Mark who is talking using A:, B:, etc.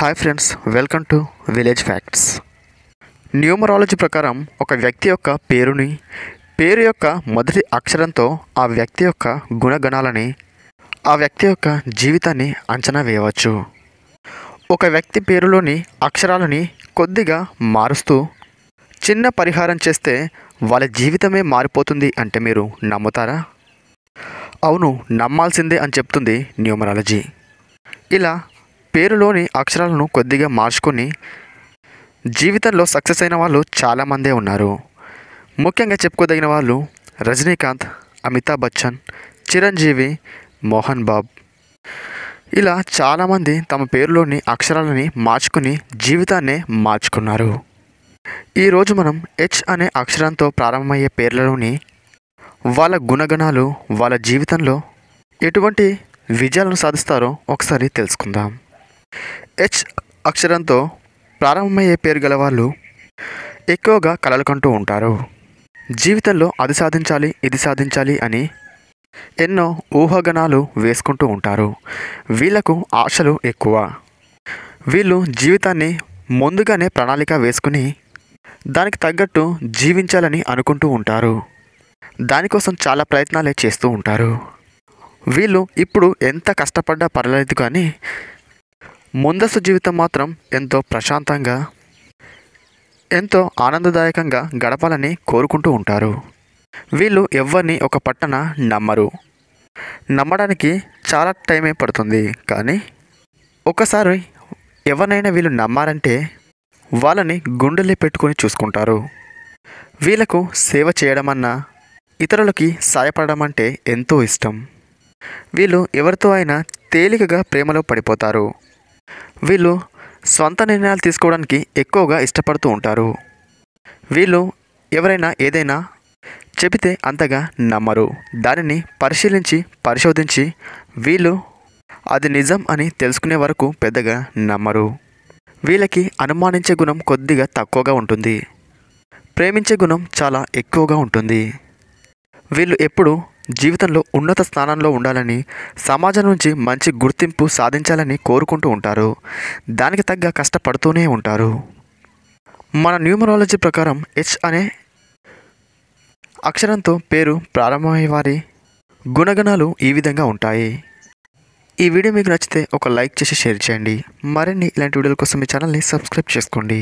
A: hi friends welcome to village facts numerology ప్రకారం ఒక వ్యక్తి యొక్క పేరుని పేరు యొక్క మొదటి అక్షరంతో ఆ వ్యక్తి యొక్క గుణగణాలని ఆ వ్యక్తి యొక్క జీవితాన్ని అంచనా వేయవచ్చు ఒక వ్యక్తి పేరులోని అక్షరాలని కొద్దిగా మారుస్తూ చిన్న పరిహారం చేస్తే వాళ్ళ జీవితమే మారిపోతుంది అంటే మీరు నమ్ముతారా అవును నమ్మాల్సిందే అని చెప్తుంది న్యూమరాలజీ ఇలా పేరులోని అక్షరాలను కొద్దిగా మార్చుకొని జీవితంలో సక్సెస్ అయిన వాళ్ళు చాలామందే ఉన్నారు ముఖ్యంగా చెప్పుకోదగిన వాళ్ళు రజనీకాంత్ అమితాబ్ బచ్చన్ చిరంజీవి మోహన్ బాబ్ ఇలా చాలామంది తమ పేరులోని అక్షరాలని మార్చుకుని జీవితాన్నే మార్చుకున్నారు ఈరోజు మనం హెచ్ అనే అక్షరంతో ప్రారంభమయ్యే పేర్లలోని వాళ్ళ గుణగణాలు వాళ్ళ జీవితంలో ఎటువంటి విజయాలను సాధిస్తారో ఒకసారి తెలుసుకుందాం హెచ్ అక్షరంతో ప్రారంభమయ్యే పేరు గల వాళ్ళు ఎక్కువగా కలలు కంటూ ఉంటారు జీవితంలో అది సాధించాలి ఇది సాధించాలి అని ఎన్నో ఊహాగణాలు వేసుకుంటూ ఉంటారు వీళ్లకు ఆశలు ఎక్కువ వీళ్ళు జీవితాన్ని ముందుగానే ప్రణాళిక వేసుకుని దానికి తగ్గట్టు జీవించాలని అనుకుంటూ ఉంటారు దానికోసం చాలా ప్రయత్నాలే చేస్తూ ఉంటారు వీళ్ళు ఇప్పుడు ఎంత కష్టపడ్డా పర్లేదు కానీ ముందస్తు జీవితం మాత్రం ఎంతో ప్రశాంతంగా ఎంతో ఆనందదాయకంగా గడపాలని కోరుకుంటూ ఉంటారు వీళ్ళు ఎవరిని ఒక పట్టణ నమ్మరు నమ్మడానికి చాలా టైమే పడుతుంది కానీ ఒకసారి ఎవరినైనా వీళ్ళు నమ్మారంటే వాళ్ళని గుండెల్ని పెట్టుకొని చూసుకుంటారు వీళ్ళకు సేవ చేయడం అన్నా ఇతరులకి సాయపడడం అంటే ఎంతో ఇష్టం వీళ్ళు ఎవరితో అయినా తేలికగా ప్రేమలో పడిపోతారు వీళ్ళు సొంత నిర్ణయాలు తీసుకోవడానికి ఎక్కువగా ఇష్టపడుతూ ఉంటారు వీళ్ళు ఎవరైనా ఏదైనా చెబితే అంతగా నమ్మరు దానిని పరిశీలించి పరిశోధించి వీళ్ళు అది నిజం అని తెలుసుకునే వరకు పెద్దగా నమ్మరు వీళ్ళకి అనుమానించే గుణం కొద్దిగా తక్కువగా ఉంటుంది ప్రేమించే గుణం చాలా ఎక్కువగా ఉంటుంది వీళ్ళు ఎప్పుడు జీవితంలో ఉన్నత స్థానంలో ఉండాలని సమాజం నుంచి మంచి గుర్తింపు సాధించాలని కోరుకుంటూ ఉంటారు దానికి తగ్గ కష్టపడుతూనే ఉంటారు మన న్యూమరాలజీ ప్రకారం హెచ్ అనే అక్షరంతో పేరు ప్రారంభమయ్యే వారి గుణగణాలు ఈ విధంగా ఉంటాయి ఈ వీడియో మీకు నచ్చితే ఒక లైక్ చేసి షేర్ చేయండి మరిన్ని ఇలాంటి వీడియోల కోసం మీ ఛానల్ని సబ్స్క్రైబ్ చేసుకోండి